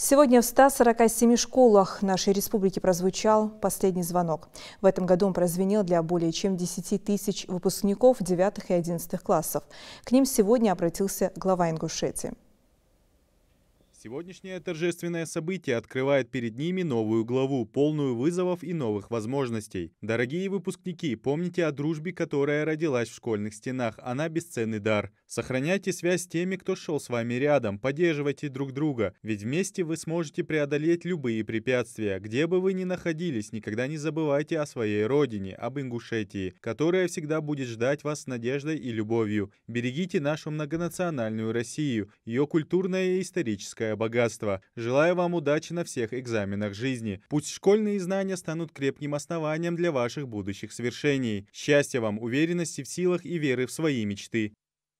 Сегодня в 147 школах нашей республики прозвучал последний звонок. В этом году он прозвенел для более чем 10 тысяч выпускников 9 и 11 классов. К ним сегодня обратился глава Ингушетии. Сегодняшнее торжественное событие открывает перед ними новую главу, полную вызовов и новых возможностей. Дорогие выпускники, помните о дружбе, которая родилась в школьных стенах. Она бесценный дар. Сохраняйте связь с теми, кто шел с вами рядом, поддерживайте друг друга, ведь вместе вы сможете преодолеть любые препятствия. Где бы вы ни находились, никогда не забывайте о своей родине, об Ингушетии, которая всегда будет ждать вас с надеждой и любовью. Берегите нашу многонациональную Россию, ее культурное и историческое великое богатство. Желаю вам удачи на всех экзаменах жизни. Пусть школьные знания станут крепким основанием для ваших будущих свершений. Счастья вам, уверенности в силах и веры в свои мечты.